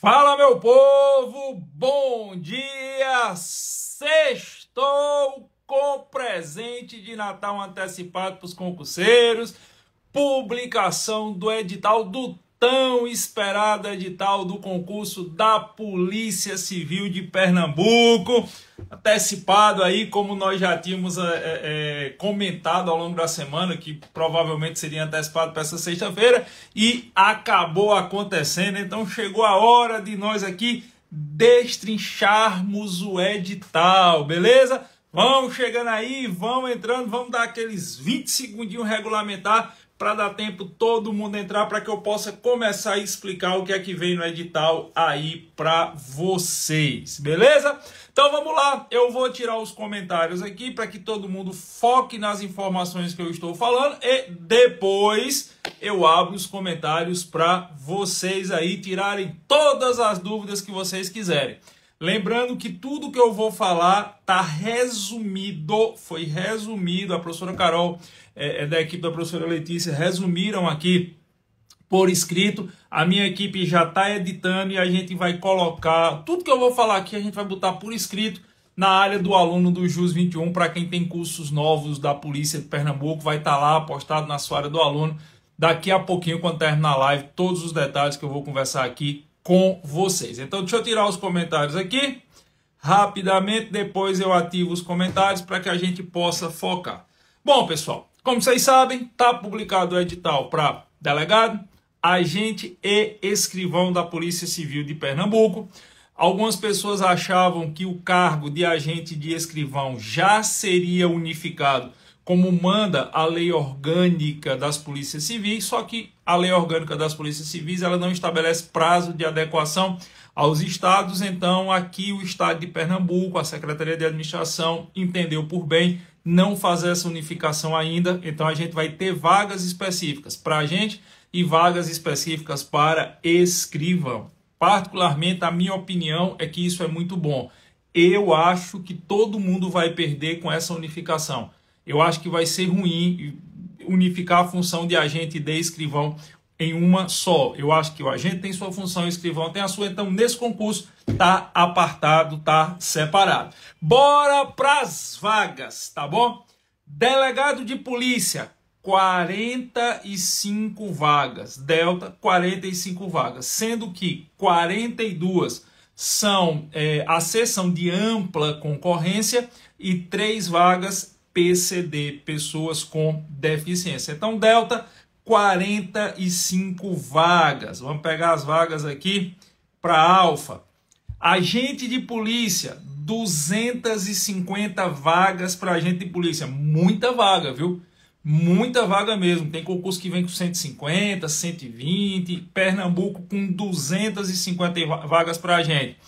Fala, meu povo! Bom dia! Sextou com presente de Natal antecipado para os concurseiros, publicação do edital do tão esperada edital do concurso da Polícia Civil de Pernambuco, antecipado aí, como nós já tínhamos é, é, é comentado ao longo da semana, que provavelmente seria antecipado para essa sexta-feira, e acabou acontecendo. Então chegou a hora de nós aqui destrincharmos o edital, beleza? Vão chegando aí, vão entrando, vamos dar aqueles 20 segundinhos regulamentar para dar tempo todo mundo entrar para que eu possa começar a explicar o que é que vem no edital aí para vocês, beleza? Então vamos lá, eu vou tirar os comentários aqui para que todo mundo foque nas informações que eu estou falando e depois eu abro os comentários para vocês aí tirarem todas as dúvidas que vocês quiserem. Lembrando que tudo que eu vou falar tá resumido, foi resumido. A professora Carol é, é, da equipe da professora Letícia resumiram aqui por escrito. A minha equipe já está editando e a gente vai colocar tudo que eu vou falar aqui, a gente vai botar por escrito na área do aluno do JUS 21 para quem tem cursos novos da Polícia de Pernambuco, vai estar tá lá postado na sua área do aluno. Daqui a pouquinho, quando terminar a live, todos os detalhes que eu vou conversar aqui com vocês. Então, deixa eu tirar os comentários aqui rapidamente, depois eu ativo os comentários para que a gente possa focar. Bom, pessoal, como vocês sabem, está publicado o edital para delegado, agente e escrivão da Polícia Civil de Pernambuco. Algumas pessoas achavam que o cargo de agente de escrivão já seria unificado, como manda a lei orgânica das polícias civis, só que a lei orgânica das polícias civis ela não estabelece prazo de adequação aos estados, então aqui o estado de Pernambuco, a Secretaria de Administração entendeu por bem não fazer essa unificação ainda, então a gente vai ter vagas específicas para a gente e vagas específicas para escrivão. Particularmente, a minha opinião é que isso é muito bom. Eu acho que todo mundo vai perder com essa unificação. Eu acho que vai ser ruim unificar a função de agente e de escrivão em uma só. Eu acho que o agente tem sua função, o escrivão tem a sua, então nesse concurso tá apartado, tá separado. Bora pras vagas, tá bom? Delegado de polícia, 45 vagas. Delta, 45 vagas. Sendo que 42 são é, a sessão de ampla concorrência e três vagas PCD, pessoas com deficiência. Então, Delta 45 vagas. Vamos pegar as vagas aqui para Alfa. Agente de polícia, 250 vagas para agente de polícia. Muita vaga, viu? Muita vaga mesmo. Tem concurso que vem com 150, 120. Pernambuco com 250 vagas para agente.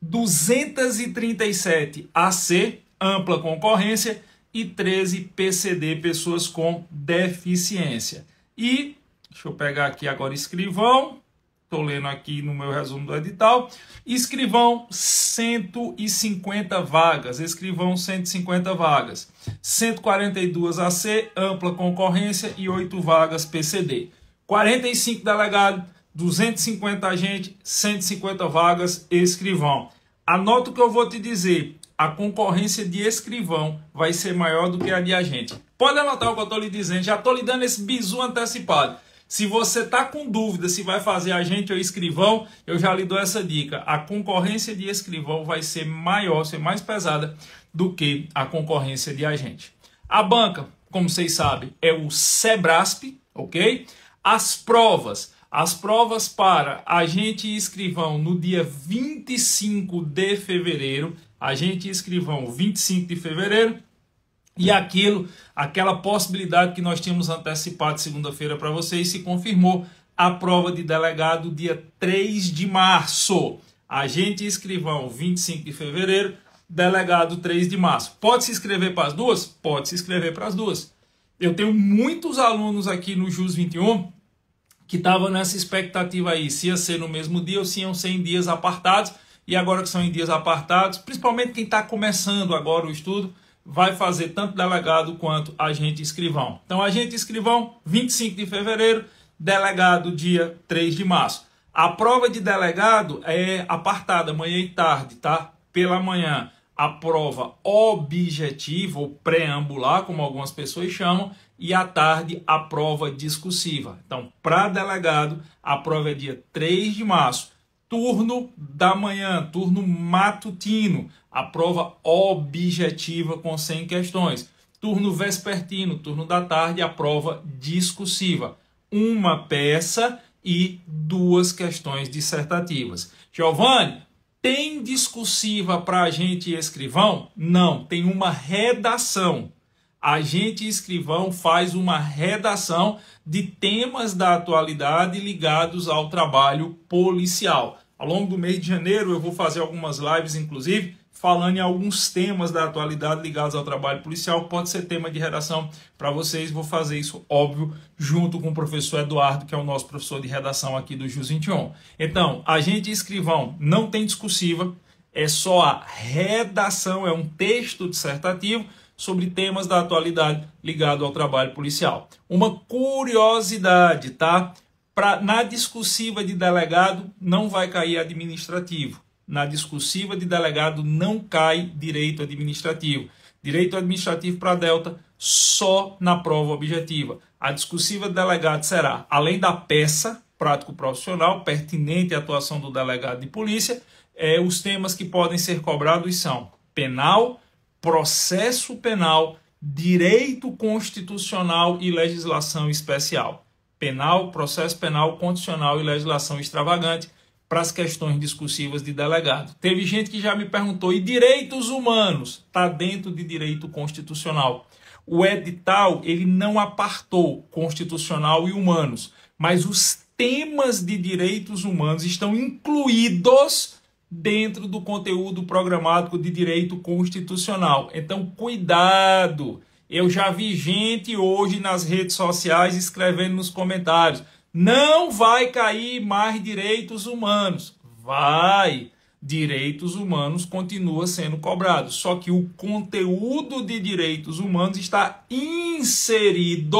237 AC, ampla concorrência. E 13 PCD, pessoas com deficiência. E, deixa eu pegar aqui agora escrivão, estou lendo aqui no meu resumo do edital, escrivão 150 vagas, escrivão 150 vagas, 142 AC, ampla concorrência e 8 vagas PCD. 45 delegados, 250 agentes, 150 vagas, escrivão. Anota o que eu vou te dizer, a concorrência de escrivão vai ser maior do que a de agente. Pode anotar o que eu estou lhe dizendo, já estou lhe dando esse bizu antecipado. Se você está com dúvida se vai fazer agente ou escrivão, eu já lhe dou essa dica. A concorrência de escrivão vai ser maior, ser mais pesada do que a concorrência de agente. A banca, como vocês sabem, é o Sebrasp, ok? As provas. As provas para agente e escrivão no dia 25 de fevereiro. Agente e escrivão, 25 de fevereiro. E aquilo, aquela possibilidade que nós tínhamos antecipado segunda-feira para vocês, se confirmou. A prova de delegado, dia 3 de março. Agente escrivão, 25 de fevereiro. Delegado, 3 de março. Pode se inscrever para as duas? Pode se inscrever para as duas. Eu tenho muitos alunos aqui no JUS 21 que estavam nessa expectativa aí, se ia ser no mesmo dia ou se iam ser em dias apartados. E agora que são em dias apartados, principalmente quem está começando agora o estudo, vai fazer tanto delegado quanto agente escrivão. Então, agente escrivão, 25 de fevereiro, delegado, dia 3 de março. A prova de delegado é apartada manhã e tarde, tá? Pela manhã, a prova objetiva ou preambular, como algumas pessoas chamam, e à tarde a prova discursiva. Então, para delegado, a prova é dia 3 de março turno da manhã, turno matutino, a prova objetiva com 100 questões. Turno vespertino, turno da tarde, a prova discursiva. Uma peça e duas questões dissertativas. Giovanni, tem discursiva para a gente escrivão? Não, tem uma redação agente escrivão faz uma redação de temas da atualidade ligados ao trabalho policial. Ao longo do mês de janeiro eu vou fazer algumas lives, inclusive, falando em alguns temas da atualidade ligados ao trabalho policial. Pode ser tema de redação para vocês. Vou fazer isso, óbvio, junto com o professor Eduardo, que é o nosso professor de redação aqui do JUS 21. Então, agente escrivão não tem discursiva, é só a redação, é um texto dissertativo sobre temas da atualidade ligado ao trabalho policial. Uma curiosidade, tá? Pra, na discursiva de delegado não vai cair administrativo. Na discursiva de delegado não cai direito administrativo. Direito administrativo para Delta só na prova objetiva. A discursiva de delegado será, além da peça, prático profissional, pertinente à atuação do delegado de polícia, é, os temas que podem ser cobrados são penal, processo penal, direito constitucional e legislação especial. Penal, processo penal, constitucional e legislação extravagante para as questões discursivas de delegado. Teve gente que já me perguntou: e direitos humanos? Está dentro de direito constitucional. O edital ele não apartou constitucional e humanos, mas os temas de direitos humanos estão incluídos dentro do conteúdo programático de direito constitucional. Então, cuidado! Eu já vi gente hoje nas redes sociais escrevendo nos comentários: não vai cair mais direitos humanos. Vai! Direitos humanos continua sendo cobrado, só que o conteúdo de direitos humanos está inserido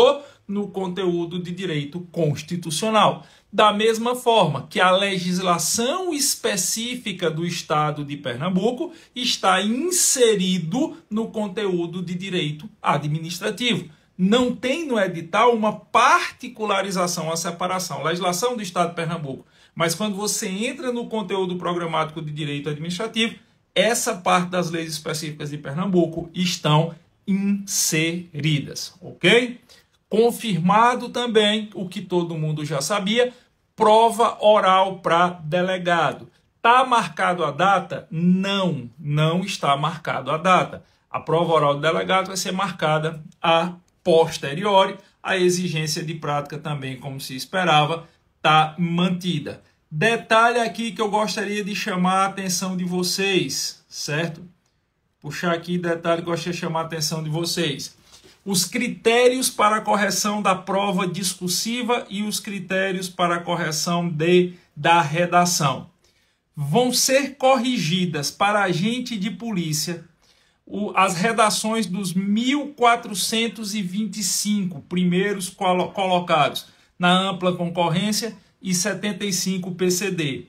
no conteúdo de direito constitucional. Da mesma forma que a legislação específica do Estado de Pernambuco está inserido no conteúdo de direito administrativo. Não tem no edital uma particularização, a separação, legislação do Estado de Pernambuco. Mas quando você entra no conteúdo programático de direito administrativo, essa parte das leis específicas de Pernambuco estão inseridas, ok? Confirmado também o que todo mundo já sabia, prova oral para delegado. Está marcado a data? Não, não está marcado a data. A prova oral do delegado vai ser marcada a posteriori. A exigência de prática também, como se esperava, está mantida. Detalhe aqui que eu gostaria de chamar a atenção de vocês, certo? Puxar aqui detalhe que eu gostaria de chamar a atenção de vocês os critérios para a correção da prova discursiva e os critérios para a correção de, da redação. Vão ser corrigidas para agente de polícia o, as redações dos 1.425 primeiros colo, colocados na ampla concorrência e 75 PCD.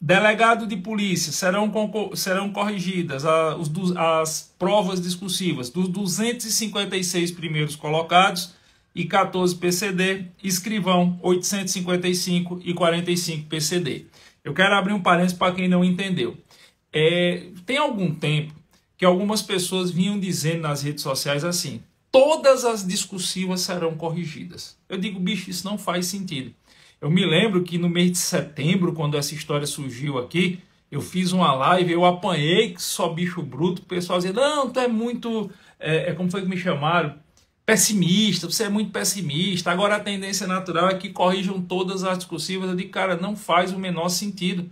Delegado de polícia, serão, serão corrigidas as, as provas discursivas dos 256 primeiros colocados e 14 PCD, escrivão 855 e 45 PCD. Eu quero abrir um parênteses para quem não entendeu. É, tem algum tempo que algumas pessoas vinham dizendo nas redes sociais assim: todas as discursivas serão corrigidas. Eu digo, bicho, isso não faz sentido. Eu me lembro que no mês de setembro, quando essa história surgiu aqui, eu fiz uma live, eu apanhei só bicho bruto, o pessoal dizia, não, tu é muito, é, é, como foi que me chamaram? Pessimista, você é muito pessimista. Agora a tendência natural é que corrijam todas as discursivas. Eu digo, cara, não faz o menor sentido.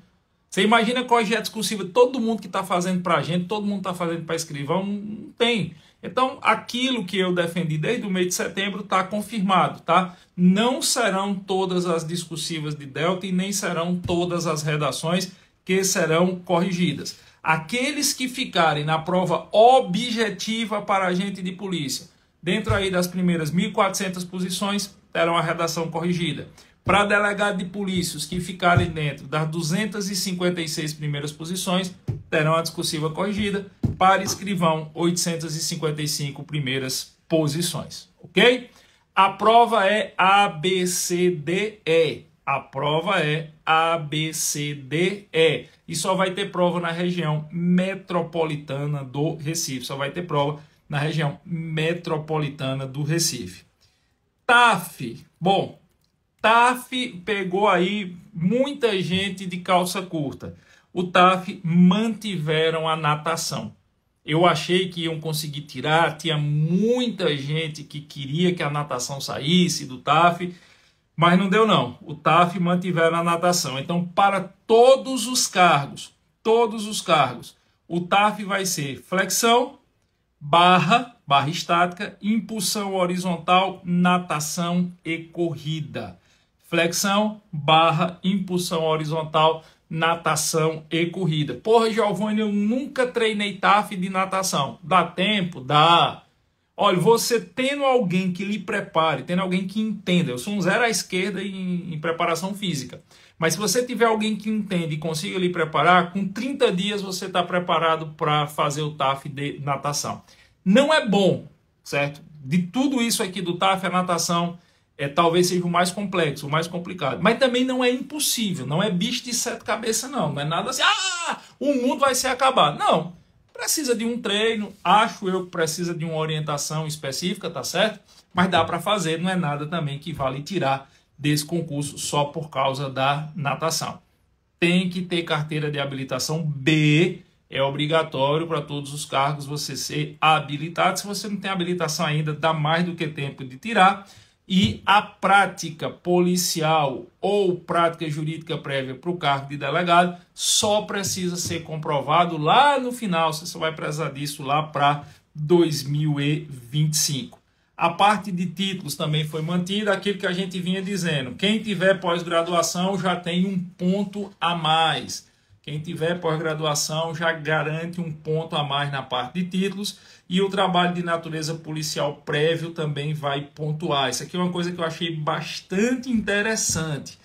Você imagina é a discursiva, todo mundo que está fazendo para a gente, todo mundo está fazendo para escrivão, não tem. Então, aquilo que eu defendi desde o mês de setembro está confirmado, tá? Não serão todas as discursivas de delta e nem serão todas as redações que serão corrigidas. Aqueles que ficarem na prova objetiva para agente de polícia, dentro aí das primeiras 1.400 posições, terão a redação corrigida. Para delegado de polícias que ficarem dentro das 256 primeiras posições, terão a discursiva corrigida para escrivão, 855 primeiras posições, ok? A prova é ABCDE. A prova é ABCDE. E só vai ter prova na região metropolitana do Recife. Só vai ter prova na região metropolitana do Recife. TAF. Bom, TAF pegou aí muita gente de calça curta. O TAF mantiveram a natação. Eu achei que iam conseguir tirar, tinha muita gente que queria que a natação saísse do TAF, mas não deu não. O TAF mantiveram a natação. Então, para todos os cargos, todos os cargos, o TAF vai ser flexão, barra, barra estática, impulsão horizontal, natação e corrida. Flexão, barra, impulsão horizontal, natação e corrida. Porra, Giovanni, eu nunca treinei TAF de natação. Dá tempo? Dá. Olha, você tendo alguém que lhe prepare, tendo alguém que entenda, eu sou um zero à esquerda em, em preparação física, mas se você tiver alguém que entenda e consiga lhe preparar, com 30 dias você está preparado para fazer o TAF de natação. Não é bom, certo? De tudo isso aqui do TAF, a natação é talvez seja o mais complexo, o mais complicado. Mas também não é impossível, não é bicho de sete cabeças, não. Não é nada assim, ah, o mundo vai se acabar. Não. Precisa de um treino, acho eu que precisa de uma orientação específica, tá certo? Mas dá para fazer, não é nada também que vale tirar desse concurso só por causa da natação. Tem que ter carteira de habilitação B, é obrigatório para todos os cargos você ser habilitado. Se você não tem habilitação ainda, dá mais do que tempo de tirar e a prática policial ou prática jurídica prévia para o cargo de delegado só precisa ser comprovado lá no final, você só vai precisar disso lá para 2025. A parte de títulos também foi mantida, aquilo que a gente vinha dizendo. Quem tiver pós-graduação já tem um ponto a mais. Quem tiver pós-graduação já garante um ponto a mais na parte de títulos e o trabalho de natureza policial prévio também vai pontuar. Isso aqui é uma coisa que eu achei bastante interessante.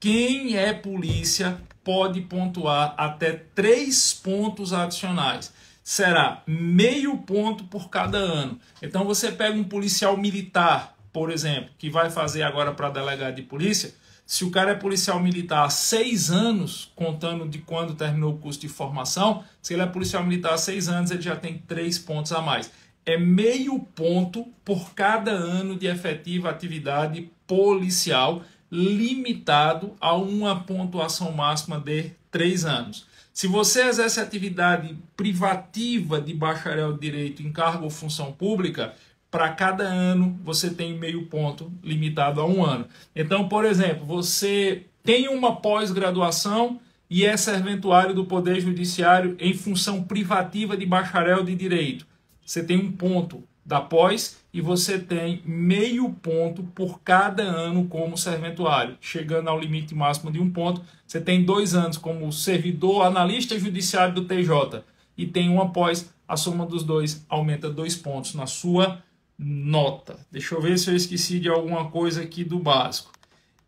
Quem é polícia pode pontuar até três pontos adicionais será meio ponto por cada ano. Então você pega um policial militar, por exemplo, que vai fazer agora para delegado de polícia, se o cara é policial militar há seis anos, contando de quando terminou o curso de formação, se ele é policial militar há seis anos, ele já tem três pontos a mais. É meio ponto por cada ano de efetiva atividade policial, limitado a uma pontuação máxima de três anos. Se você exerce atividade privativa de bacharel de direito em cargo ou função pública, para cada ano você tem meio ponto limitado a um ano. Então, por exemplo, você tem uma pós-graduação e é serventuário do Poder Judiciário em função privativa de bacharel de direito. Você tem um ponto da pós e você tem meio ponto por cada ano como serventuário, chegando ao limite máximo de um ponto. Você tem dois anos como servidor analista judiciário do TJ e tem uma pós, a soma dos dois aumenta dois pontos na sua nota. Deixa eu ver se eu esqueci de alguma coisa aqui do básico.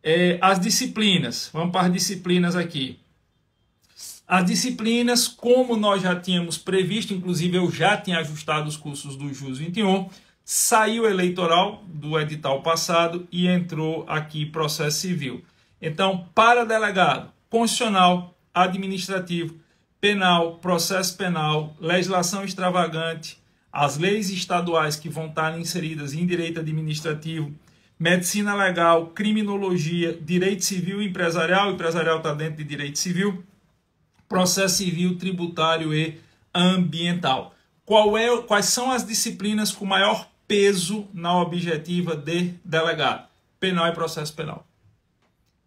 É, as disciplinas, vamos para as disciplinas aqui. As disciplinas, como nós já tínhamos previsto, inclusive eu já tinha ajustado os cursos do JUS 21, saiu eleitoral do edital passado e entrou aqui processo civil. Então, para delegado, constitucional, administrativo, penal, processo penal, legislação extravagante, as leis estaduais que vão estar inseridas em direito administrativo, medicina legal, criminologia, direito civil empresarial, empresarial está dentro de direito civil, processo civil, tributário e ambiental. É, quais são as disciplinas com maior peso na objetiva de delegado? Penal e processo penal.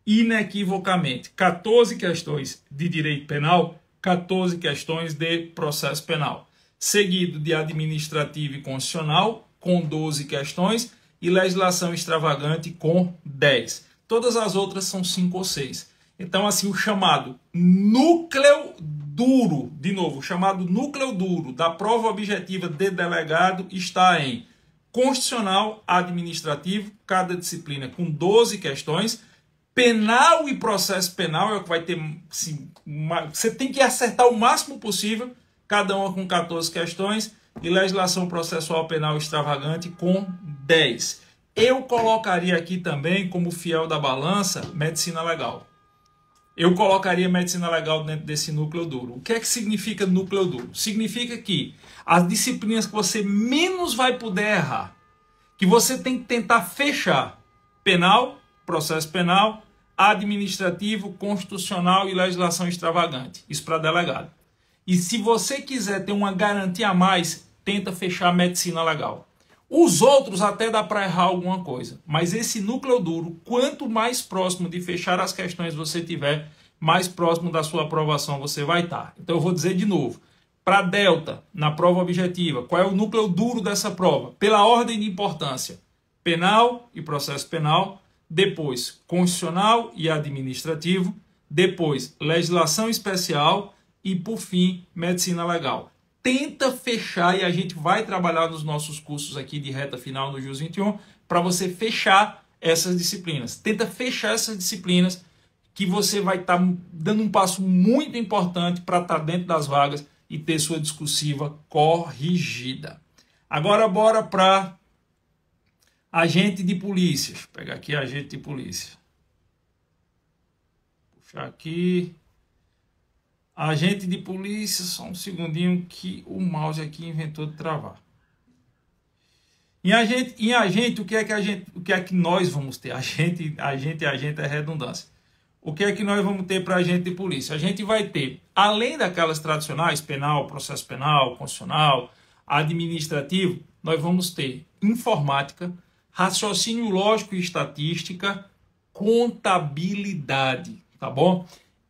Inequivocamente, 14 questões de direito penal, 14 questões de processo penal seguido de administrativo e constitucional, com 12 questões, e legislação extravagante, com 10. Todas as outras são 5 ou 6. Então, assim, o chamado núcleo duro, de novo, o chamado núcleo duro da prova objetiva de delegado está em constitucional, administrativo, cada disciplina com 12 questões, penal e processo penal é o que vai ter. Assim, uma, você tem que acertar o máximo possível cada uma com 14 questões, e legislação processual penal extravagante com 10. Eu colocaria aqui também, como fiel da balança, medicina legal. Eu colocaria medicina legal dentro desse núcleo duro. O que é que significa núcleo duro? Significa que as disciplinas que você menos vai poder errar, que você tem que tentar fechar, penal, processo penal, administrativo, constitucional e legislação extravagante. Isso para delegado. E se você quiser ter uma garantia a mais, tenta fechar a medicina legal. Os outros até dá para errar alguma coisa, mas esse núcleo duro, quanto mais próximo de fechar as questões você tiver, mais próximo da sua aprovação você vai estar. Tá. Então eu vou dizer de novo, para delta, na prova objetiva, qual é o núcleo duro dessa prova? Pela ordem de importância, penal e processo penal, depois constitucional e administrativo, depois legislação especial, e por fim, medicina legal. Tenta fechar e a gente vai trabalhar nos nossos cursos aqui de reta final no JUS 21 para você fechar essas disciplinas. Tenta fechar essas disciplinas que você vai estar tá dando um passo muito importante para estar tá dentro das vagas e ter sua discursiva corrigida. Agora bora para agente de polícia. eu pegar aqui agente de polícia. Puxar aqui. Agente de polícia, só um segundinho que o mouse aqui inventou de travar. Em agente, em agente, o que é que a gente, o que é que nós vamos ter? A a gente, gente, a gente é redundância. O que é que nós vamos ter para agente de polícia? A gente vai ter, além daquelas tradicionais, penal, processo penal, constitucional, administrativo, nós vamos ter informática, raciocínio lógico e estatística, contabilidade, tá bom?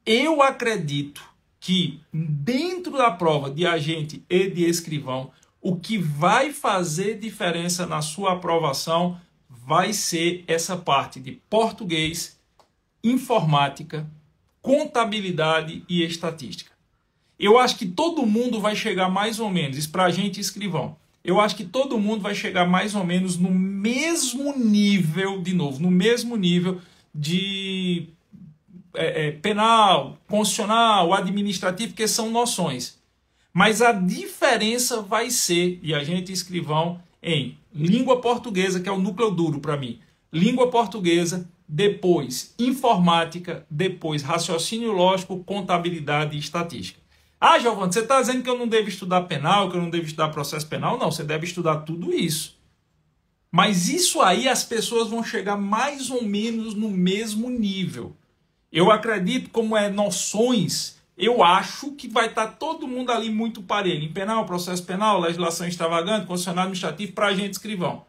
Eu acredito que dentro da prova de agente e de escrivão, o que vai fazer diferença na sua aprovação vai ser essa parte de português, informática, contabilidade e estatística. Eu acho que todo mundo vai chegar mais ou menos, isso para agente e escrivão, eu acho que todo mundo vai chegar mais ou menos no mesmo nível, de novo, no mesmo nível de é, é, penal, constitucional, administrativo, que são noções. Mas a diferença vai ser, e a gente escrivão, em língua portuguesa, que é o núcleo duro para mim. Língua portuguesa, depois informática, depois raciocínio lógico, contabilidade e estatística. Ah, Giovanni, você está dizendo que eu não devo estudar penal, que eu não devo estudar processo penal? Não, você deve estudar tudo isso. Mas isso aí as pessoas vão chegar mais ou menos no mesmo nível. Eu acredito como é noções, eu acho que vai estar tá todo mundo ali muito parelho. Em penal, processo penal, legislação extravagante, condicionado administrativo para agente escrivão.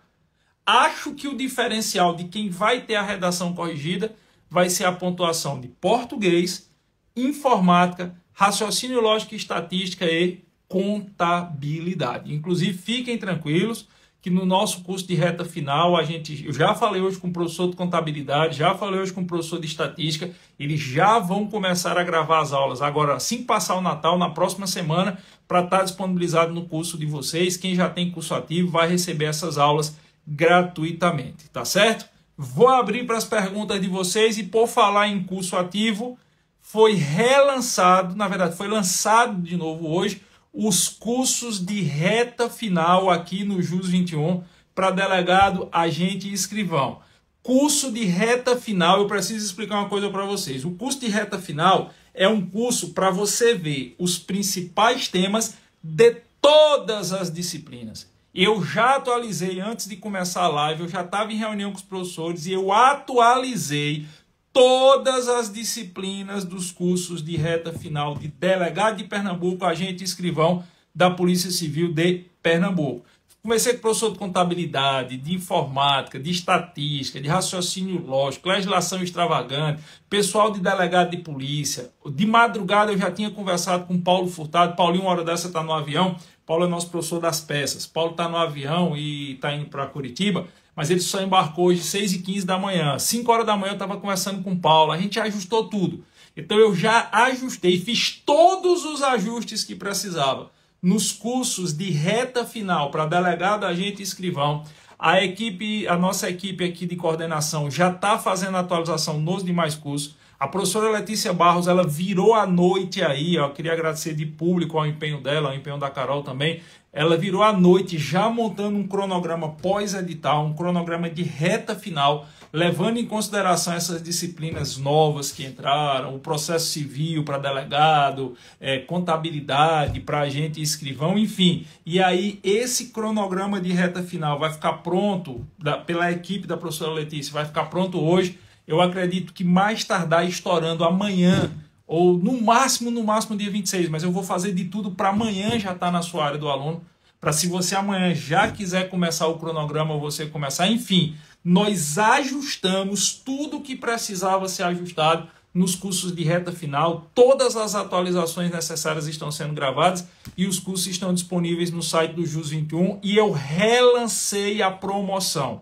Acho que o diferencial de quem vai ter a redação corrigida vai ser a pontuação de português, informática, raciocínio lógico e estatística e contabilidade. Inclusive, fiquem tranquilos que no nosso curso de reta final, a gente, eu já falei hoje com o professor de contabilidade, já falei hoje com o professor de estatística, eles já vão começar a gravar as aulas. Agora, assim que passar o Natal, na próxima semana, para estar tá disponibilizado no curso de vocês, quem já tem curso ativo vai receber essas aulas gratuitamente, tá certo? Vou abrir para as perguntas de vocês e por falar em curso ativo, foi relançado, na verdade, foi lançado de novo hoje os cursos de reta final aqui no JUS 21 para delegado, agente e escrivão. Curso de reta final, eu preciso explicar uma coisa para vocês. O curso de reta final é um curso para você ver os principais temas de todas as disciplinas. Eu já atualizei antes de começar a live, eu já estava em reunião com os professores e eu atualizei todas as disciplinas dos cursos de reta final de delegado de Pernambuco, agente escrivão da Polícia Civil de Pernambuco. Comecei com professor de contabilidade, de informática, de estatística, de raciocínio lógico, legislação extravagante, pessoal de delegado de polícia. De madrugada eu já tinha conversado com Paulo Furtado. Paulinho, uma hora dessa, está no avião. Paulo é nosso professor das peças. Paulo está no avião e está indo para Curitiba mas ele só embarcou hoje 6 e 15 da manhã. 5 horas da manhã eu estava conversando com o Paulo, a gente ajustou tudo. Então eu já ajustei, fiz todos os ajustes que precisava. Nos cursos de reta final para delegado, agente e escrivão, a equipe, a nossa equipe aqui de coordenação já está fazendo atualização nos demais cursos. A professora Letícia Barros, ela virou a noite aí, ó, queria agradecer de público ao empenho dela, ao empenho da Carol também. Ela virou à noite já montando um cronograma pós-edital, um cronograma de reta final, levando em consideração essas disciplinas novas que entraram, o processo civil para delegado, é, contabilidade para agente e escrivão, enfim. E aí esse cronograma de reta final vai ficar pronto da, pela equipe da professora Letícia, vai ficar pronto hoje. Eu acredito que mais tardar estourando amanhã ou no máximo, no máximo dia 26, mas eu vou fazer de tudo para amanhã já estar tá na sua área do aluno, para se você amanhã já quiser começar o cronograma, você começar, enfim, nós ajustamos tudo que precisava ser ajustado nos cursos de reta final. Todas as atualizações necessárias estão sendo gravadas e os cursos estão disponíveis no site do JUS 21 e eu relancei a promoção.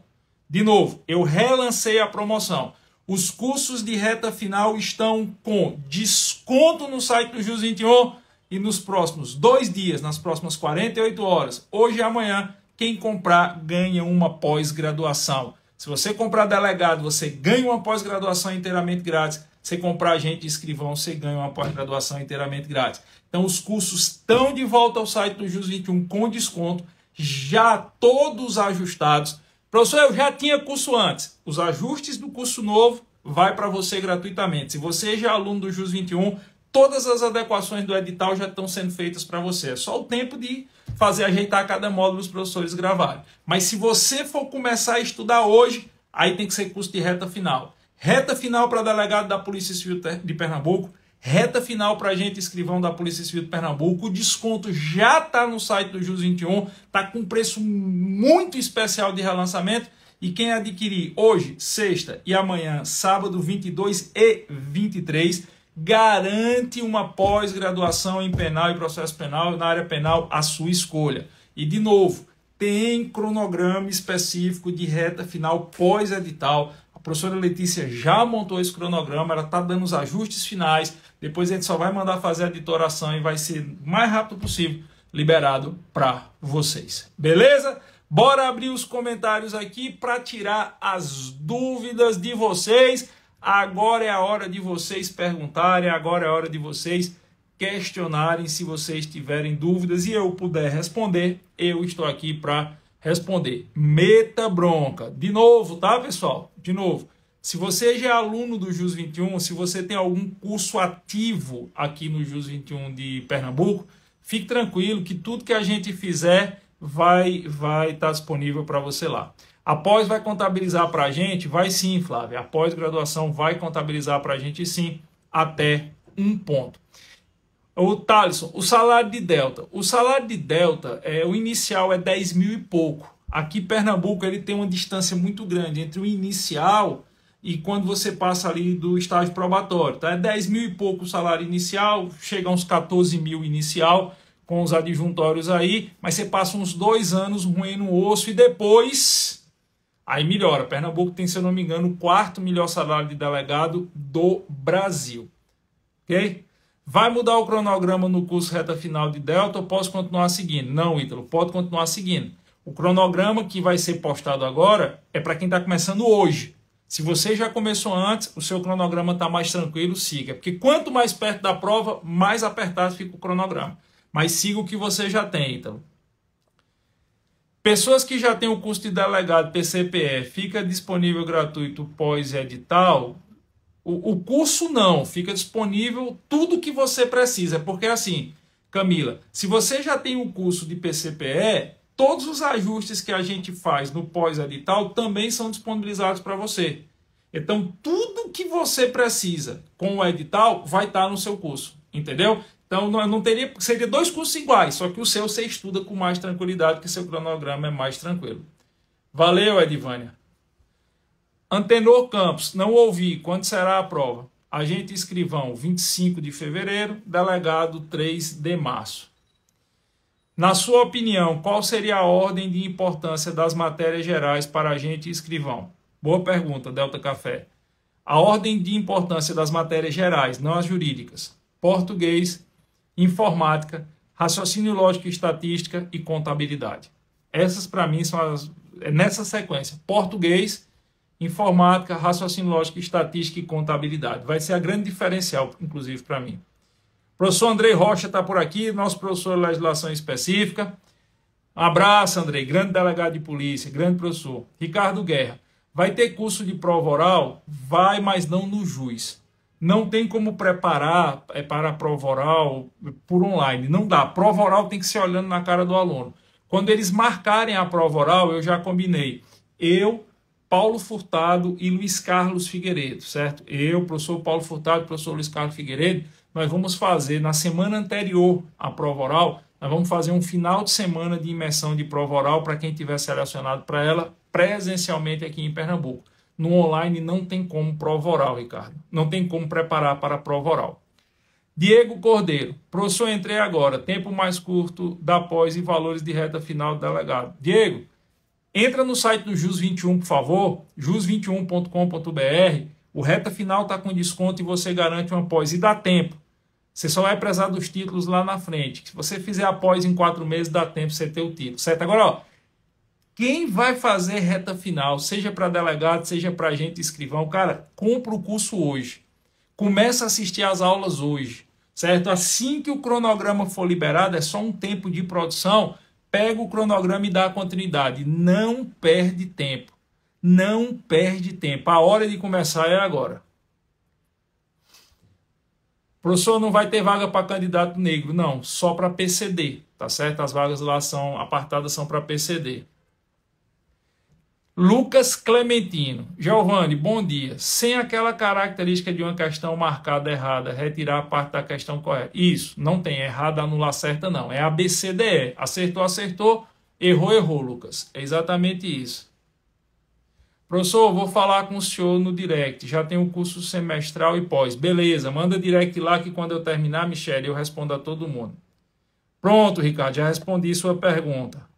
De novo, eu relancei a promoção. Os cursos de reta final estão com desconto no site do Jus 21 e nos próximos dois dias, nas próximas 48 horas, hoje e amanhã, quem comprar ganha uma pós-graduação. Se você comprar delegado, você ganha uma pós-graduação inteiramente grátis. Se comprar agente de escrivão, você ganha uma pós-graduação inteiramente grátis. Então, os cursos estão de volta ao site do Jus 21 com desconto, já todos ajustados Professor, eu já tinha curso antes. Os ajustes do curso novo vai para você gratuitamente. Se você já é aluno do JUS 21, todas as adequações do edital já estão sendo feitas para você. É só o tempo de fazer ajeitar cada módulo os professores gravarem. Mas se você for começar a estudar hoje, aí tem que ser curso de reta final. Reta final para delegado da Polícia Civil de Pernambuco, Reta final para a gente, escrivão da Polícia Civil de Pernambuco. O desconto já está no site do Jus 21, está com preço muito especial de relançamento. E quem adquirir hoje, sexta e amanhã, sábado 22 e 23, garante uma pós-graduação em penal e processo penal, na área penal, a sua escolha. E de novo, tem cronograma específico de reta final pós-edital a professora Letícia já montou esse cronograma, ela está dando os ajustes finais. Depois a gente só vai mandar fazer a editoração e vai ser mais rápido possível liberado para vocês. Beleza? Bora abrir os comentários aqui para tirar as dúvidas de vocês. Agora é a hora de vocês perguntarem, agora é a hora de vocês questionarem se vocês tiverem dúvidas e eu puder responder, eu estou aqui para responder. Meta bronca. De novo, tá, pessoal? De novo. Se você já é aluno do JUS 21, se você tem algum curso ativo aqui no JUS 21 de Pernambuco, fique tranquilo que tudo que a gente fizer vai vai estar tá disponível para você lá. Após vai contabilizar para a gente? Vai sim, Flávia. Após graduação vai contabilizar para a gente sim, até um ponto. O Thaleson, o salário de Delta. O salário de Delta, é, o inicial é 10 mil e pouco. Aqui em Pernambuco ele tem uma distância muito grande entre o inicial e quando você passa ali do estágio probatório. Tá? É 10 mil e pouco o salário inicial, chega a uns 14 mil inicial com os adjuntórios aí, mas você passa uns dois anos ruim o osso e depois aí melhora. Pernambuco tem, se eu não me engano, o quarto melhor salário de delegado do Brasil. Ok? Vai mudar o cronograma no curso reta final de Delta ou posso continuar seguindo? Não, Ítalo, pode continuar seguindo. O cronograma que vai ser postado agora é para quem está começando hoje. Se você já começou antes, o seu cronograma está mais tranquilo, siga. Porque quanto mais perto da prova, mais apertado fica o cronograma. Mas siga o que você já tem, Ítalo. Pessoas que já têm o curso de delegado PCPE, fica disponível gratuito pós-edital? O, o curso não, fica disponível tudo que você precisa. É porque assim, Camila, se você já tem um curso de PCPE, todos os ajustes que a gente faz no pós-edital também são disponibilizados para você. Então, tudo que você precisa com o edital vai estar tá no seu curso, entendeu? Então, não, não teria, seria dois cursos iguais, só que o seu você estuda com mais tranquilidade, que seu cronograma é mais tranquilo. Valeu, Edivânia. Antenor Campos, não ouvi. Quando será a prova? Agente escrivão, 25 de fevereiro, delegado 3 de março. Na sua opinião, qual seria a ordem de importância das matérias gerais para agente escrivão? Boa pergunta, Delta Café. A ordem de importância das matérias gerais, não as jurídicas. Português, informática, raciocínio lógico e estatística e contabilidade. Essas, para mim, são as. É nessa sequência: português, informática, raciocínio lógico, estatística e contabilidade. Vai ser a grande diferencial, inclusive, para mim. O professor Andrei Rocha está por aqui, nosso professor de legislação específica. Um abraço, Andrei, grande delegado de polícia, grande professor. Ricardo Guerra. Vai ter curso de prova oral? Vai, mas não no juiz. Não tem como preparar é, para a prova oral por online. Não dá. prova oral tem que ser olhando na cara do aluno. Quando eles marcarem a prova oral, eu já combinei. Eu, Paulo Furtado e Luiz Carlos Figueiredo, certo? Eu, professor Paulo Furtado, professor Luiz Carlos Figueiredo, nós vamos fazer na semana anterior à prova oral, nós vamos fazer um final de semana de imersão de prova oral para quem tiver selecionado para ela presencialmente aqui em Pernambuco. No online não tem como prova oral, Ricardo. Não tem como preparar para a prova oral. Diego Cordeiro, professor, entrei agora. Tempo mais curto da pós e valores de reta final do delegado. Diego, Entra no site do JUS21, por favor, jus21.com.br. O reta final está com desconto e você garante uma pós. E dá tempo. Você só vai precisar dos títulos lá na frente. Se você fizer a pós em quatro meses, dá tempo você ter o título, certo? Agora, ó, quem vai fazer reta final, seja para delegado, seja para agente escrivão, cara, compra o curso hoje. Começa a assistir às aulas hoje, certo? Assim que o cronograma for liberado, é só um tempo de produção pega o cronograma e dá continuidade. Não perde tempo. Não perde tempo. A hora de começar é agora. Professor, não vai ter vaga para candidato negro, não, só para PCD, tá certo? As vagas lá são apartadas são para PCD. Lucas Clementino. Giovanni, bom dia. Sem aquela característica de uma questão marcada errada, retirar a parte da questão correta. Isso, não tem é errada, anular certa, não. É ABCDE. Acertou, acertou. Errou, errou, Lucas. É exatamente isso. Professor, vou falar com o senhor no direct. Já tem o um curso semestral e pós. Beleza, manda direct lá que quando eu terminar, Michele, eu respondo a todo mundo. Pronto, Ricardo, já respondi sua pergunta.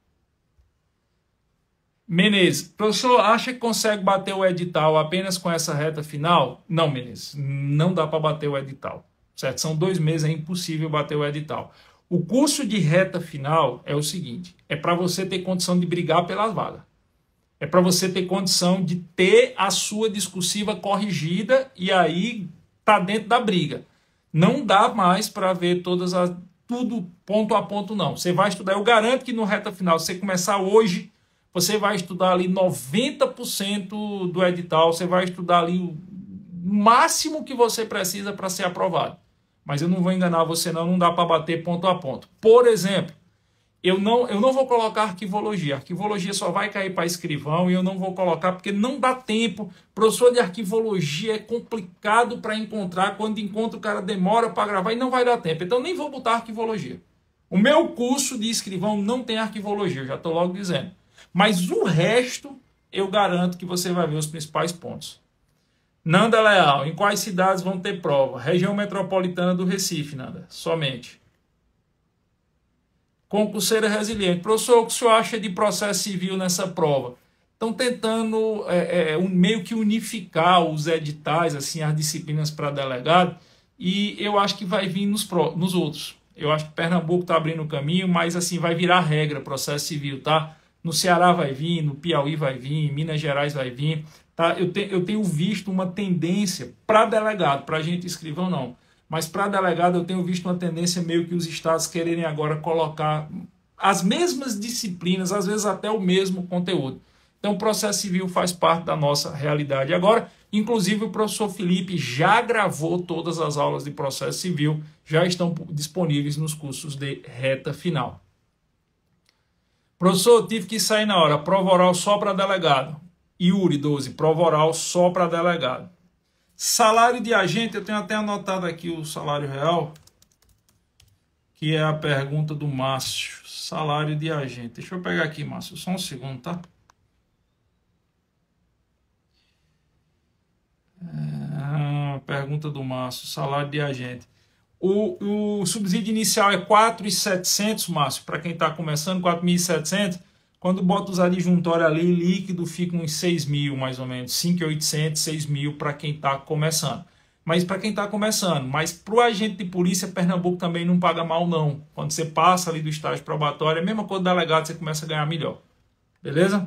Menezes, professor, acha que consegue bater o edital apenas com essa reta final? Não, Menezes, não dá para bater o edital. Certo? São dois meses, é impossível bater o edital. O curso de reta final é o seguinte: é para você ter condição de brigar pelas vagas. É para você ter condição de ter a sua discursiva corrigida e aí tá dentro da briga. Não dá mais para ver todas as tudo ponto a ponto não. Você vai estudar, eu garanto que no reta final, se você começar hoje, você vai estudar ali 90% do edital, você vai estudar ali o máximo que você precisa para ser aprovado. Mas eu não vou enganar você não, não dá para bater ponto a ponto. Por exemplo, eu não, eu não vou colocar arquivologia. Arquivologia só vai cair para escrivão e eu não vou colocar porque não dá tempo. Professor de arquivologia é complicado para encontrar. Quando encontra, o cara demora para gravar e não vai dar tempo. Então nem vou botar arquivologia. O meu curso de escrivão não tem arquivologia, eu já estou logo dizendo. Mas o resto, eu garanto que você vai ver os principais pontos. Nanda Leal, em quais cidades vão ter prova? Região metropolitana do Recife, Nanda, somente. Concurseira resiliente. Professor, o que o senhor acha de processo civil nessa prova? Estão tentando é, é, é um, meio que unificar os editais, assim, as disciplinas para delegado, e eu acho que vai vir nos, nos outros. Eu acho que Pernambuco está abrindo o caminho, mas assim vai virar regra processo civil, tá? No Ceará vai vir, no Piauí vai vir, em Minas Gerais vai vir. Tá? Eu, te, eu tenho visto uma tendência para delegado, para a gente ou não, mas para delegado eu tenho visto uma tendência meio que os estados quererem agora colocar as mesmas disciplinas, às vezes até o mesmo conteúdo. Então, o processo civil faz parte da nossa realidade agora. Inclusive, o professor Felipe já gravou todas as aulas de processo civil, já estão disponíveis nos cursos de reta final. Professor, eu tive que sair na hora. Prova oral só para delegado. Yuri, 12. Prova oral só para delegado. Salário de agente, eu tenho até anotado aqui o salário real, que é a pergunta do Márcio. Salário de agente. Deixa eu pegar aqui, Márcio, só um segundo, tá? É, pergunta do Márcio, salário de agente. O, o subsídio inicial é 4,700, Márcio, para quem está começando, 4.700. Quando bota os adjuntórios ali, líquido fica uns 6 mil, mais ou menos, 5.800, 6 mil para quem está começando. Mas para quem está começando, mas para o agente de polícia, Pernambuco também não paga mal, não. Quando você passa ali do estágio probatório, é a mesma coisa do delegado, você começa a ganhar melhor. Beleza?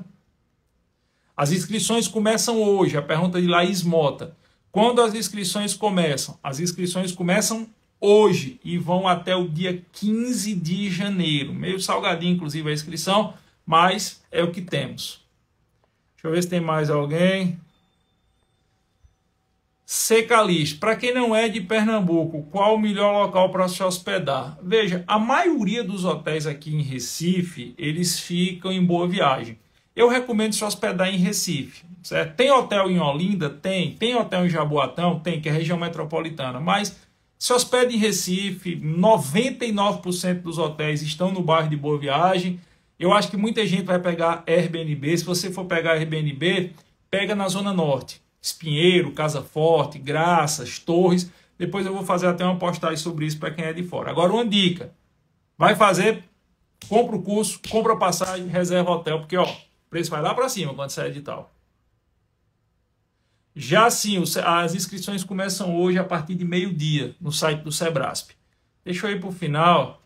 As inscrições começam hoje. A pergunta de Laís Mota. Quando as inscrições começam? As inscrições começam hoje e vão até o dia 15 de janeiro. Meio salgadinho, inclusive, a inscrição, mas é o que temos. Deixa eu ver se tem mais alguém. Secalis, para quem não é de Pernambuco, qual o melhor local para se hospedar? Veja, a maioria dos hotéis aqui em Recife, eles ficam em boa viagem. Eu recomendo se hospedar em Recife. Certo? Tem hotel em Olinda? Tem. Tem hotel em Jaboatão? Tem, que é região metropolitana. Mas se hospeda em Recife, 99% dos hotéis estão no bairro de Boa Viagem. Eu acho que muita gente vai pegar Airbnb. Se você for pegar Airbnb, pega na Zona Norte. Espinheiro, Casa Forte, Graças, Torres. Depois eu vou fazer até uma postagem sobre isso para quem é de fora. Agora, uma dica. Vai fazer, compra o curso, compra a passagem, reserva hotel, porque ó, o preço vai lá para cima quando sai edital. Já sim, as inscrições começam hoje a partir de meio-dia no site do Sebrasp. Deixa eu ir para o final.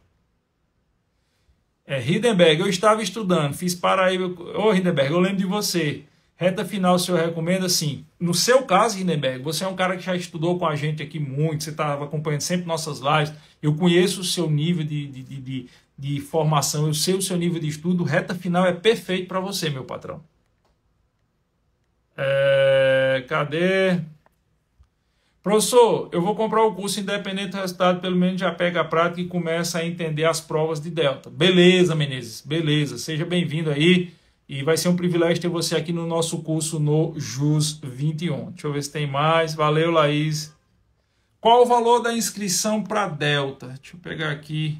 É, Hindenberg, eu estava estudando, fiz Paraíba. Ô, oh, Hindenberg, eu lembro de você. Reta final, o senhor recomenda assim. No seu caso, Hindenberg, você é um cara que já estudou com a gente aqui muito, você estava acompanhando sempre nossas lives. Eu conheço o seu nível de, de, de, de, de formação, eu sei o seu nível de estudo. Reta final é perfeito para você, meu patrão. É cadê? Professor, eu vou comprar o curso independente do resultado, pelo menos já pega a prática e começa a entender as provas de delta. Beleza, Menezes, beleza. Seja bem-vindo aí e vai ser um privilégio ter você aqui no nosso curso no JUS 21. Deixa eu ver se tem mais. Valeu, Laís. Qual o valor da inscrição para delta? Deixa eu pegar aqui.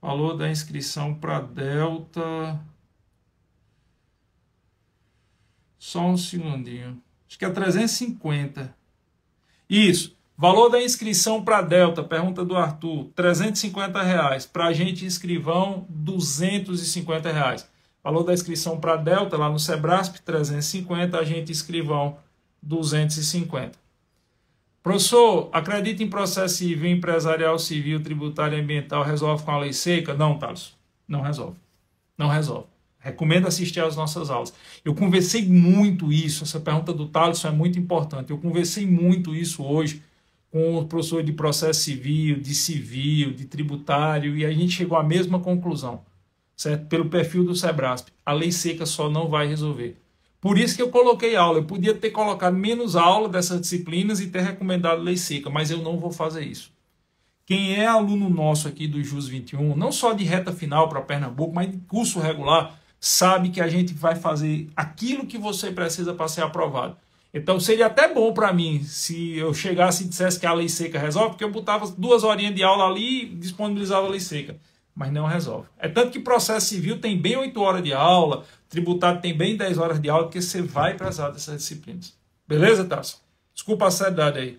Valor da inscrição para delta. Só um segundinho. Acho que é 350. Isso. Valor da inscrição para Delta, pergunta do Arthur, 350 reais. Para gente escrivão, 250 reais. Valor da inscrição para Delta lá no Sebrasp, 350. gente escrivão, 250. Professor, acredita em processo civil, empresarial, civil, tributário e ambiental, resolve com a lei seca? Não, Carlos, não resolve. Não resolve. Recomendo assistir às nossas aulas. Eu conversei muito isso, essa pergunta do Thaleson é muito importante. Eu conversei muito isso hoje com o professor de processo civil, de civil, de tributário, e a gente chegou à mesma conclusão, certo? Pelo perfil do Sebrasp, a lei seca só não vai resolver. Por isso que eu coloquei aula. Eu podia ter colocado menos aula dessas disciplinas e ter recomendado lei seca, mas eu não vou fazer isso. Quem é aluno nosso aqui do JUS 21, não só de reta final para Pernambuco, mas de curso regular, sabe que a gente vai fazer aquilo que você precisa para ser aprovado. Então seria até bom para mim se eu chegasse e dissesse que a lei seca resolve, porque eu botava duas horinhas de aula ali e disponibilizava a lei seca. Mas não resolve. É tanto que processo civil tem bem 8 horas de aula, tributário tem bem 10 horas de aula, porque você vai precisar dessas disciplinas. Beleza, Tasso? Desculpa a seriedade aí.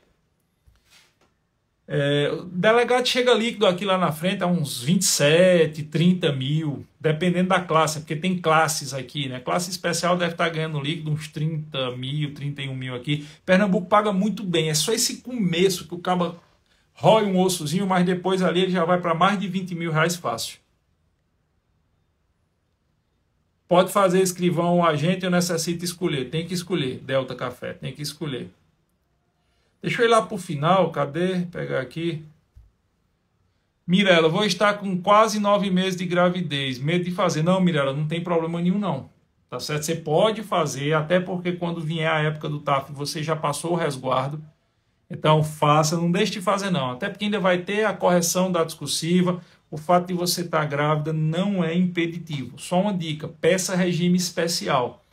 É, o delegado chega líquido aqui lá na frente a uns 27, 30 mil, dependendo da classe, porque tem classes aqui, né? Classe especial deve estar tá ganhando líquido uns 30 mil, 31 mil aqui. Pernambuco paga muito bem, é só esse começo que o cabo rói um ossozinho, mas depois ali ele já vai para mais de 20 mil reais fácil. Pode fazer escrivão, agente, eu necessito escolher. Tem que escolher. Delta Café, tem que escolher. Deixa eu ir lá para o final, cadê? Pegar aqui. Mirela, vou estar com quase nove meses de gravidez. Medo de fazer. Não, Mirela, não tem problema nenhum, não. Tá certo? Você pode fazer, até porque quando vier a época do TAF, você já passou o resguardo. Então, faça, não deixe de fazer, não. Até porque ainda vai ter a correção da discursiva. O fato de você estar grávida não é impeditivo. Só uma dica: peça regime especial.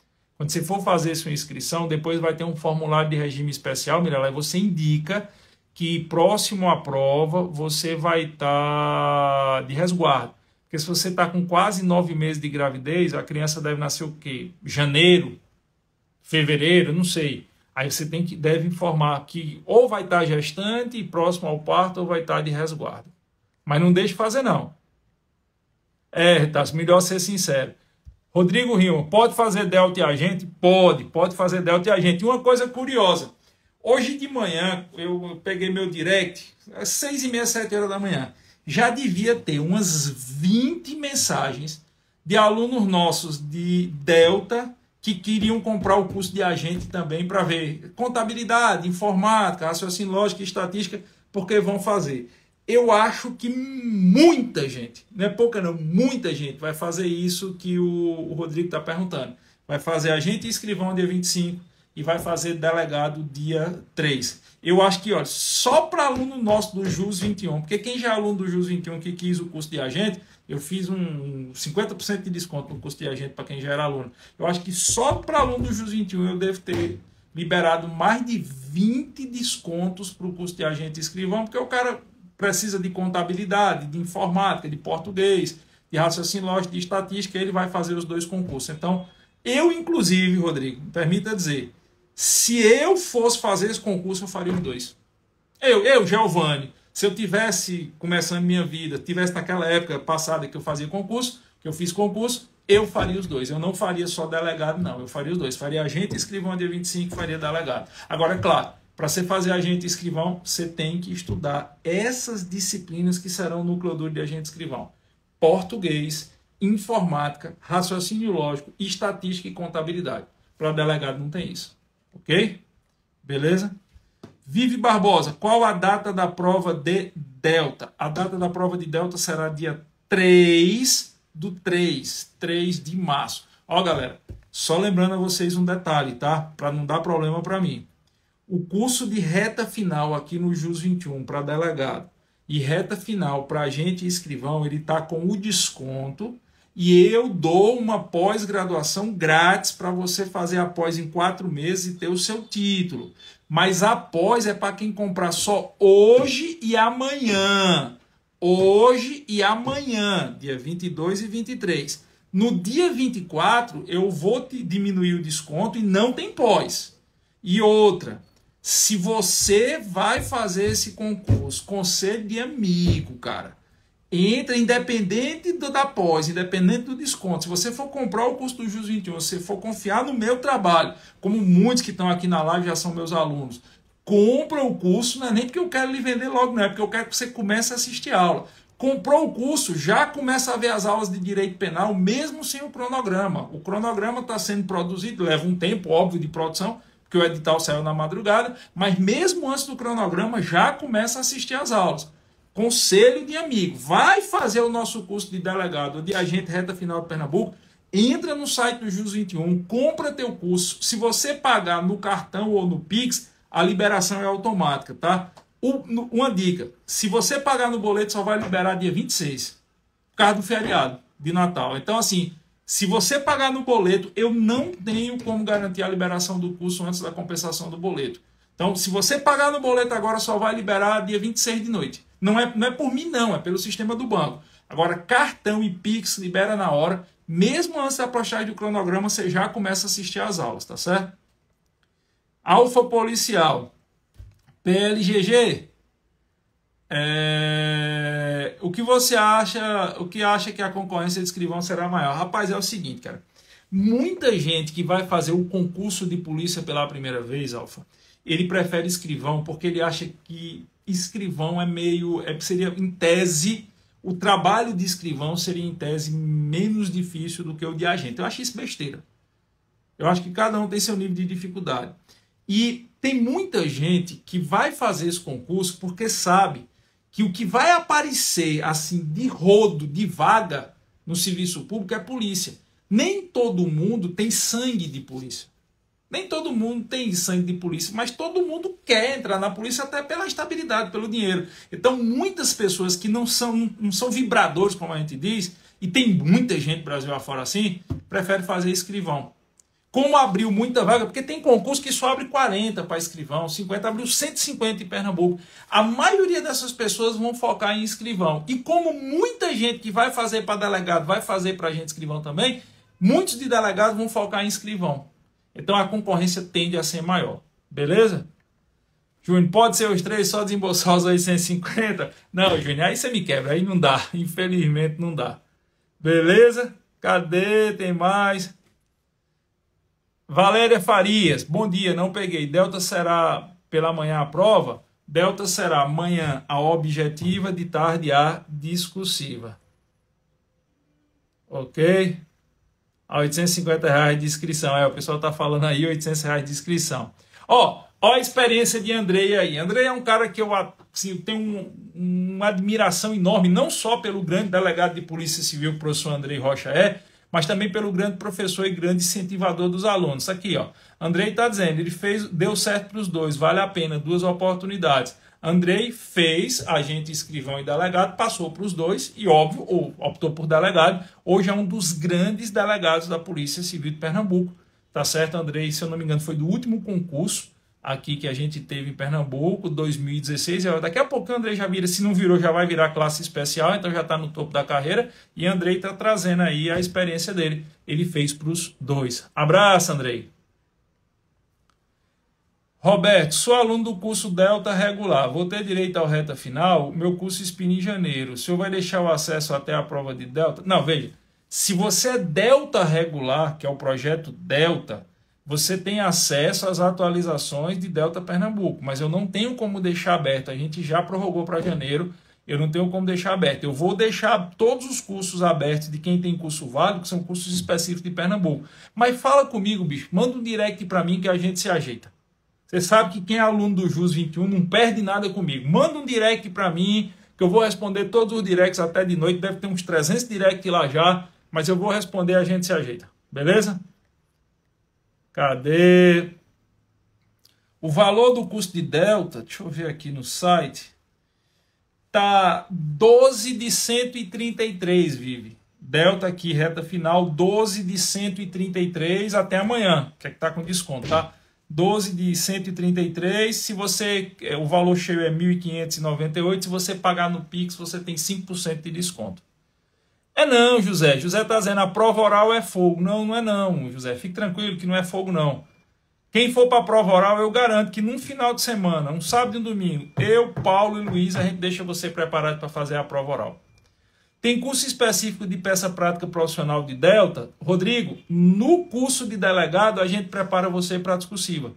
Quando você for fazer sua inscrição, depois vai ter um formulário de regime especial, Mirella, e você indica que próximo à prova você vai estar tá de resguardo. Porque se você está com quase nove meses de gravidez, a criança deve nascer o quê? Janeiro, fevereiro, não sei. Aí você tem que deve informar que ou vai estar tá gestante e próximo ao parto ou vai estar tá de resguardo. Mas não deixe fazer não. É, tá, melhor ser sincero. Rodrigo Rio pode fazer delta e a gente? Pode, pode fazer delta e a gente. Uma coisa curiosa, hoje de manhã eu peguei meu direct, às seis e meia, sete horas da manhã, já devia ter umas 20 mensagens de alunos nossos de delta que queriam comprar o curso de agente também para ver contabilidade, informática, raciocínio lógico e estatística, porque vão fazer eu acho que muita gente, não é pouca não, muita gente vai fazer isso que o, Rodrigo está perguntando. Vai fazer agente e escrivão dia 25 e vai fazer delegado dia 3. Eu acho que, olha, só para aluno nosso do JUS 21, porque quem já é aluno do JUS 21 que quis o curso de agente, eu fiz um 50% de desconto no curso de agente para quem já era aluno. Eu acho que só para aluno do JUS 21 eu devo ter liberado mais de 20 descontos para o curso de agente e escrivão, porque o cara precisa de contabilidade, de informática, de português, de raciocínio lógico, de estatística, ele vai fazer os dois concursos. Então, eu, inclusive, Rodrigo, me permita dizer, se eu fosse fazer esse concurso, eu faria os dois. Eu, eu, Giovanni, se eu tivesse começando minha vida, tivesse naquela época passada que eu fazia concurso, que eu fiz concurso, eu faria os dois. Eu não faria só delegado, não. Eu faria os dois. Faria agente, escrivão dia 25, faria delegado. Agora, é claro, para você fazer agente escrivão, você tem que estudar essas disciplinas que serão o núcleo duro de agente escrivão: português, informática, raciocínio lógico, estatística e contabilidade. Para delegado não tem isso. Ok? Beleza? Vive Barbosa, qual a data da prova de Delta? A data da prova de Delta será dia 3 do 3, 3 de março. Ó, galera, só lembrando a vocês um detalhe, tá? Para não dar problema para mim o curso de reta final aqui no JUS 21 para delegado e reta final para agente e escrivão, ele está com o desconto e eu dou uma pós-graduação grátis para você fazer após em quatro meses e ter o seu título. Mas após é para quem comprar só hoje e amanhã. Hoje e amanhã, dia 22 e 23. No dia 24, eu vou te diminuir o desconto e não tem pós. E outra, se você vai fazer esse concurso, conselho de amigo, cara, entra independente do, da pós, independente do desconto. Se você for comprar o curso do JUS 21, se você for confiar no meu trabalho, como muitos que estão aqui na live já são meus alunos, compra o curso, não é nem porque eu quero lhe vender logo, não é porque eu quero que você comece a assistir a aula. Comprou o curso, já começa a ver as aulas de direito penal, mesmo sem o cronograma. O cronograma está sendo produzido, leva um tempo, óbvio, de produção, porque o edital saiu na madrugada, mas mesmo antes do cronograma já começa a assistir às aulas. Conselho de amigo, vai fazer o nosso curso de delegado de agente reta final de Pernambuco, entra no site do Jus 21, compra teu curso. Se você pagar no cartão ou no Pix, a liberação é automática, tá? Uma dica, se você pagar no boleto, só vai liberar dia 26, por causa do feriado de Natal. Então, assim, se você pagar no boleto, eu não tenho como garantir a liberação do curso antes da compensação do boleto. Então, se você pagar no boleto agora, só vai liberar dia 26 de noite. Não é, não é por mim, não, é pelo sistema do banco. Agora, cartão e Pix libera na hora. Mesmo antes da postagem do cronograma, você já começa a assistir às aulas, tá certo? Alfa Policial. PLGG. É... O que você acha? O que acha que a concorrência de escrivão será maior? Rapaz, é o seguinte, cara. Muita gente que vai fazer o concurso de polícia pela primeira vez, Alfa, ele prefere escrivão porque ele acha que escrivão é meio. É, seria, em tese, o trabalho de escrivão seria, em tese, menos difícil do que o de agente. Eu acho isso besteira. Eu acho que cada um tem seu nível de dificuldade. E tem muita gente que vai fazer esse concurso porque sabe que o que vai aparecer assim de rodo, de vaga no serviço público é polícia. Nem todo mundo tem sangue de polícia. Nem todo mundo tem sangue de polícia, mas todo mundo quer entrar na polícia até pela estabilidade, pelo dinheiro. Então, muitas pessoas que não são, não são vibradores, como a gente diz, e tem muita gente Brasil afora assim, prefere fazer escrivão. Como abriu muita vaga, porque tem concurso que só abre 40 para escrivão, 50, abriu 150 em Pernambuco. A maioria dessas pessoas vão focar em escrivão. E como muita gente que vai fazer para delegado vai fazer para gente escrivão também, muitos de delegados vão focar em escrivão. Então a concorrência tende a ser maior. Beleza? Júnior, pode ser os três só desembolsar os 850? Não, Júnior, aí você me quebra, aí não dá. Infelizmente não dá. Beleza? Cadê? Tem mais? Valéria Farias, bom dia, não peguei. Delta será pela manhã a prova? Delta será amanhã a objetiva, de tarde a discursiva. Ok? A 850 reais de inscrição. É, o pessoal tá falando aí 800 reais de inscrição. Ó, ó a experiência de Andrei aí. Andrei é um cara que eu, assim, tenho um, uma admiração enorme, não só pelo grande delegado de Polícia Civil, que o professor Andrei Rocha é, mas também pelo grande professor e grande incentivador dos alunos. Aqui, ó, Andrei está dizendo, ele fez, deu certo para os dois, vale a pena, duas oportunidades. Andrei fez agente escrivão e delegado, passou para os dois e, óbvio, ou optou por delegado. Hoje é um dos grandes delegados da Polícia Civil de Pernambuco. Tá certo, Andrei? Se eu não me engano, foi do último concurso aqui que a gente teve em Pernambuco, 2016. Daqui a pouco o André já vira, se não virou, já vai virar classe especial, então já está no topo da carreira. E Andrei está trazendo aí a experiência dele. Ele fez para os dois. Abraço, Andrei. Roberto, sou aluno do curso Delta Regular. Vou ter direito ao reta final? Meu curso expira em janeiro. O senhor vai deixar o acesso até a prova de Delta? Não, veja. Se você é Delta Regular, que é o projeto Delta, você tem acesso às atualizações de Delta Pernambuco, mas eu não tenho como deixar aberto. A gente já prorrogou para janeiro, eu não tenho como deixar aberto. Eu vou deixar todos os cursos abertos de quem tem curso válido, que são cursos específicos de Pernambuco. Mas fala comigo, bicho, manda um direct para mim que a gente se ajeita. Você sabe que quem é aluno do JUS 21 não perde nada comigo. Manda um direct para mim, que eu vou responder todos os directs até de noite. Deve ter uns 300 directs lá já, mas eu vou responder, a gente se ajeita. Beleza? Cadê? O valor do custo de delta, deixa eu ver aqui no site, tá 12 de 133, Vivi. Delta aqui, reta final, 12 de 133 até amanhã, que é que tá com desconto, tá? 12 de 133, se você, é, o valor cheio é 1.598, se você pagar no Pix, você tem 5% de desconto. É não, José. José está dizendo a prova oral é fogo. Não, não é não, José. Fique tranquilo que não é fogo, não. Quem for para a prova oral, eu garanto que num final de semana, um sábado e um domingo, eu, Paulo e Luiz, a gente deixa você preparado para fazer a prova oral. Tem curso específico de peça prática profissional de Delta? Rodrigo, no curso de delegado, a gente prepara você para a discursiva.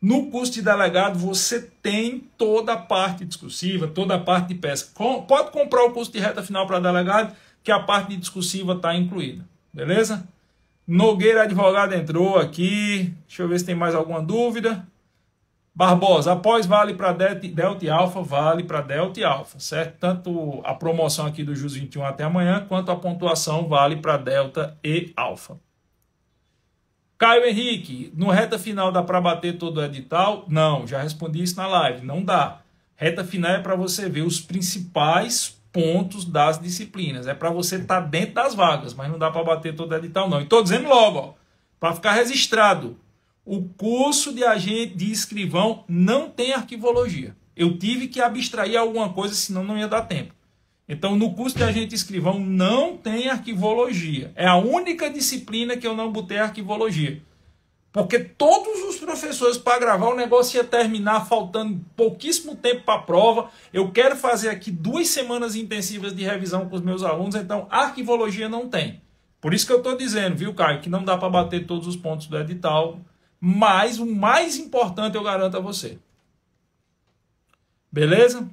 No curso de delegado, você tem toda a parte discursiva, toda a parte de peça. pode comprar o curso de reta final para delegado que a parte discursiva está incluída. Beleza? Nogueira Advogado entrou aqui. Deixa eu ver se tem mais alguma dúvida. Barbosa, após vale para Delta e Alfa, vale para Delta e Alfa, certo? Tanto a promoção aqui do JUS 21 até amanhã, quanto a pontuação vale para Delta e Alfa. Caio Henrique, no reta final dá para bater todo o edital? Não, já respondi isso na live, não dá. Reta final é para você ver os principais pontos das disciplinas. É para você estar tá dentro das vagas, mas não dá para bater todo edital, não. E estou dizendo logo, para ficar registrado, o curso de agente de escrivão não tem arquivologia. Eu tive que abstrair alguma coisa, senão não ia dar tempo. Então, no curso de agente escrivão não tem arquivologia. É a única disciplina que eu não botei arquivologia. Porque todos os professores para gravar o negócio ia terminar faltando pouquíssimo tempo para a prova. Eu quero fazer aqui duas semanas intensivas de revisão com os meus alunos, então arquivologia não tem. Por isso que eu estou dizendo, viu, Caio, que não dá para bater todos os pontos do edital, mas o mais importante eu garanto a você. Beleza?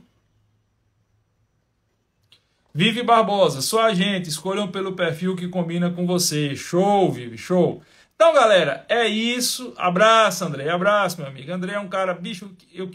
Vive Barbosa, só a gente, escolham pelo perfil que combina com você. Show, Vive, show. Então, galera, é isso. Abraço, André. Abraço, meu amigo. André é um cara, bicho, eu,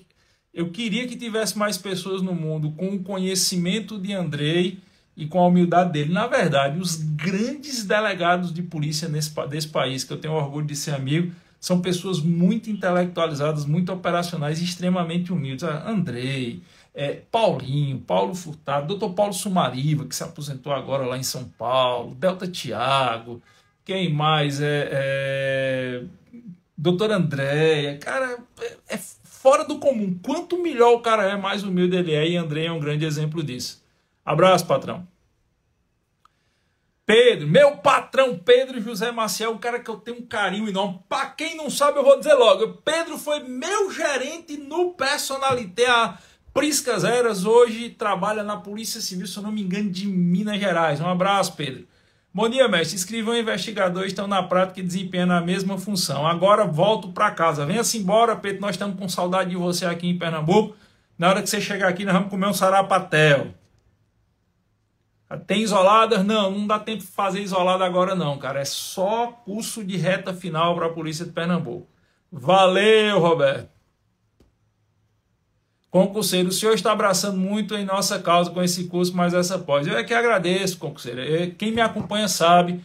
eu queria que tivesse mais pessoas no mundo com o conhecimento de Andrei e com a humildade dele. Na verdade, os grandes delegados de polícia nesse, desse país, que eu tenho orgulho de ser amigo, são pessoas muito intelectualizadas, muito operacionais e extremamente humildes. Ah, Andrei, é, Paulinho, Paulo Furtado, Dr. Paulo Sumariva, que se aposentou agora lá em São Paulo, Delta Tiago, quem mais? É, é... Doutor Andréia. Cara, é, é fora do comum. Quanto melhor o cara é, mais humilde ele é. E André é um grande exemplo disso. Abraço, patrão. Pedro, meu patrão Pedro José Maciel, o cara que eu tenho um carinho enorme. Para quem não sabe, eu vou dizer logo. Pedro foi meu gerente no Personalité. A Priscas Eras hoje trabalha na Polícia Civil, se eu não me engano, de Minas Gerais. Um abraço, Pedro. Bom dia, mestre. Escrivão e investigador estão na prática desempenhando a mesma função. Agora volto para casa. Venha-se embora, Pedro. Nós estamos com saudade de você aqui em Pernambuco. Na hora que você chegar aqui, nós vamos comer um sarapatel. Tem isoladas? Não, não dá tempo de fazer isolada agora não, cara. É só curso de reta final para a Polícia de Pernambuco. Valeu, Roberto. Concurseiro, o senhor está abraçando muito em nossa causa com esse curso, mas essa pós. Eu é que agradeço, concurseiro. É, quem me acompanha sabe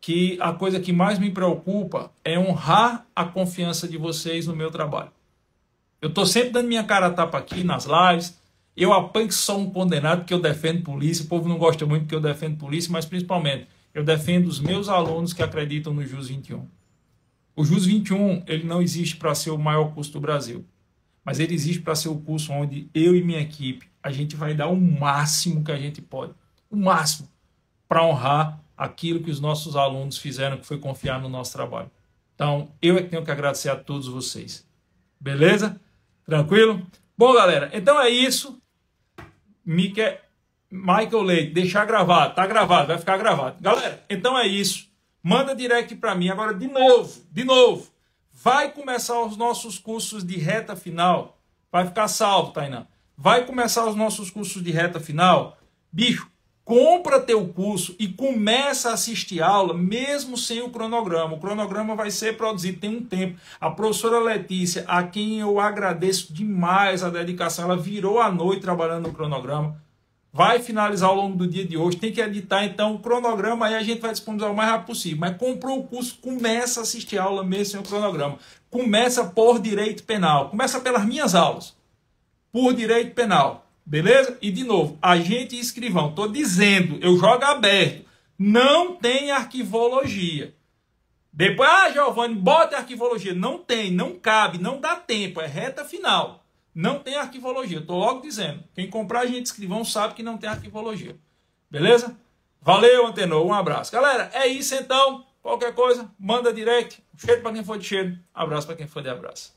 que a coisa que mais me preocupa é honrar a confiança de vocês no meu trabalho. Eu estou sempre dando minha cara a tapa aqui nas lives. Eu apanho que sou um condenado porque eu defendo polícia. O povo não gosta muito porque eu defendo polícia, mas principalmente eu defendo os meus alunos que acreditam no JUS 21. O JUS 21 ele não existe para ser o maior curso do Brasil mas ele existe para ser o curso onde eu e minha equipe a gente vai dar o máximo que a gente pode, o máximo para honrar aquilo que os nossos alunos fizeram, que foi confiar no nosso trabalho. Então, eu é que tenho que agradecer a todos vocês. Beleza? Tranquilo? Bom, galera, então é isso. Michael, Michael Leite, deixar gravado, tá gravado, vai ficar gravado. Galera, então é isso. Manda direct para mim agora de novo, de novo. Vai começar os nossos cursos de reta final. Vai ficar salvo, Tainá. Vai começar os nossos cursos de reta final. Bicho, compra teu curso e começa a assistir aula, mesmo sem o cronograma. O cronograma vai ser produzido, tem um tempo. A professora Letícia, a quem eu agradeço demais a dedicação, ela virou a noite trabalhando no cronograma vai finalizar ao longo do dia de hoje. Tem que editar então o cronograma e a gente vai disponibilizar o mais rápido possível. Mas comprou o curso, começa a assistir a aula mesmo sem o cronograma. Começa por direito penal. Começa pelas minhas aulas. Por direito penal. Beleza? E de novo, agente e escrivão. Estou dizendo, eu jogo aberto. Não tem arquivologia. Depois, ah, Giovanni, bota arquivologia. Não tem, não cabe, não dá tempo. É reta final. Não tem arquivologia. Estou logo dizendo. Quem comprar agente escrivão sabe que não tem arquivologia. Beleza? Valeu, Antenor. Um abraço. Galera, é isso então. Qualquer coisa, manda direct. Cheiro para quem for de cheiro. Abraço para quem for de abraço.